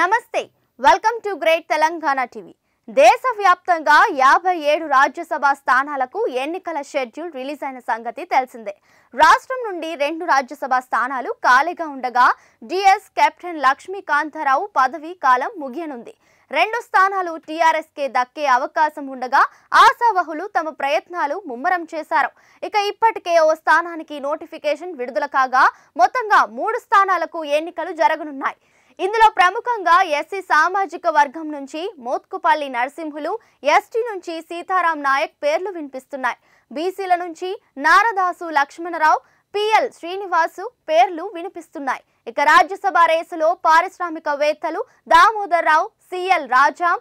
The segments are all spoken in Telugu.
నమస్తే welcome to great Telangana TV దేశవ్యాప్తంగా యాభై ఏడు రాజ్యసభ స్థానాలకు ఎన్నికల షెడ్యూల్ రిలీజ్ అయిన సంగతి తెలిసిందే రాష్ట్రం నుండి రెండు రాజ్యసభ స్థానాలు ఖాళీగా ఉండగా డిఎస్ కెప్టెన్ లక్ష్మీకాంతారావు పదవీ కాలం ముగియనుంది రెండు స్థానాలు టీఆర్ఎస్కే దక్కే అవకాశం ఉండగా ఆశావహులు తమ ప్రయత్నాలు ముమ్మరం చేశారు ఇక ఇప్పటికే ఓ స్థానానికి నోటిఫికేషన్ విడుదల కాగా మొత్తంగా మూడు స్థానాలకు ఎన్నికలు జరగనున్నాయి ఇందులో ప్రముఖంగా ఎస్సీ సామాజిక వర్గం నుంచి మోత్కుపల్లి నరసింహులు ఎస్టీ నుంచి సీతారాం నాయక్ పేర్లు వినిపిస్తున్నాయి బీసీల నుంచి నారదాసు లక్ష్మణరావు పిఎల్ శ్రీనివాసు పేర్లు వినిపిస్తున్నాయి ఇక రాజ్యసభ రేసులో పారిశ్రామికవేత్తలు దామోదర్ రావు సిఎల్ రాజాం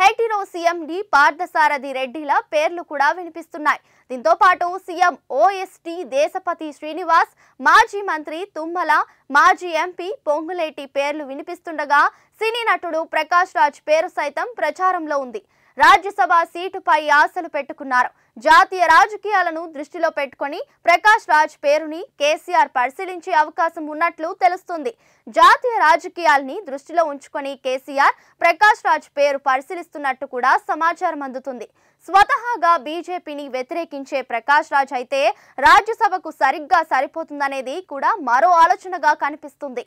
హెగ్టినో సీఎం డి పార్థసారథి రెడ్డిల పేర్లు కూడా వినిపిస్తున్నాయి దీంతో పాటు సీఎం ఓఎస్టీ దేశపతి శ్రీనివాస్ మాజీ మంత్రి తుమ్మల మాజీ ఎంపీ పొంగులేటి పేర్లు వినిపిస్తుండగా సినీ నటుడు ప్రకాష్ రాజ్ పేరు సైతం ప్రచారంలో ఉంది రాజ్యసభ సీటుపై ఆశలు పెట్టుకున్నారు జాతీయ రాజకీయాలను దృష్టిలో పెట్టుకుని ప్రకాష్ రాజ్ పేరుని కేసీఆర్ పరిశీలించే అవకాశం ఉన్నట్లు తెలుస్తుంది జాతీయ రాజకీయాల్ని దృష్టిలో ఉంచుకొని కేసీఆర్ ప్రకాష్ రాజ్ పేరు పరిశీలిస్తున్నట్టు కూడా సమాచారం అందుతుంది స్వతహాగా బీజేపీని వ్యతిరేకించే ప్రకాష్ రాజ్ అయితే రాజ్యసభకు సరిగ్గా సరిపోతుందనేది కూడా మరో ఆలోచనగా కనిపిస్తుంది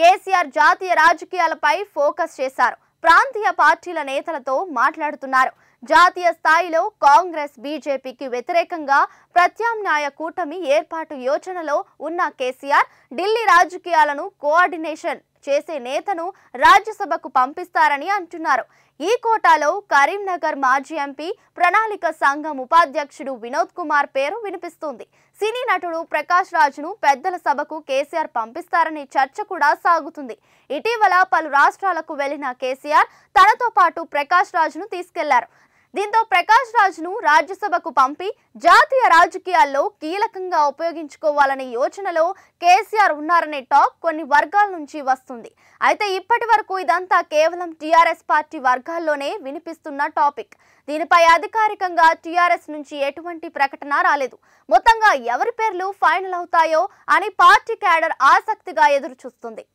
కేసీఆర్ జాతీయ రాజకీయాలపై ఫోకస్ చేశారు ప్రాంతీయ పార్టీల నేతలతో మాట్లాడుతున్నారు జాతీయ స్థాయిలో కాంగ్రెస్ బీజేపీకి వ్యతిరేకంగా ప్రత్యామ్నాయ కూటమి ఏర్పాటు యోచనలో ఉన్న కేసీఆర్ ఢిల్లీ రాజకీయాలను కోఆర్డినేషన్ చేసే నేతను రాజ్యసభకు పంపిస్తారని అంటున్నారు ఈ కోటాలో కరీంనగర్ మాజీ ఎంపీ ప్రణాళిక సంఘం ఉపాధ్యక్షుడు వినోద్ కుమార్ పేరు వినిపిస్తుంది సినీ నటుడు ప్రకాష్ రాజ్ను పెద్దల సభకు కేసీఆర్ పంపిస్తారనే చర్చ కూడా సాగుతుంది ఇటీవల పలు రాష్ట్రాలకు వెళ్లిన కేసీఆర్ తనతో పాటు ప్రకాష్ రాజ్ను తీసుకెళ్లారు దీంతో ప్రకాష్ ను రాజ్యసభకు పంపి జాతీయ రాజకీయాల్లో కీలకంగా ఉపయోగించుకోవాలనే యోచనలో కేసీఆర్ ఉన్నారనే టాక్ కొన్ని వర్గాల నుంచి వస్తుంది అయితే ఇప్పటి ఇదంతా కేవలం టీఆర్ఎస్ పార్టీ వర్గాల్లోనే వినిపిస్తున్న టాపిక్ దీనిపై అధికారికంగా టీఆర్ఎస్ నుంచి ఎటువంటి ప్రకటన రాలేదు మొత్తంగా ఎవరి పేర్లు ఫైనల్ అవుతాయో అని పార్టీ క్యాడర్ ఆసక్తిగా ఎదురు చూస్తుంది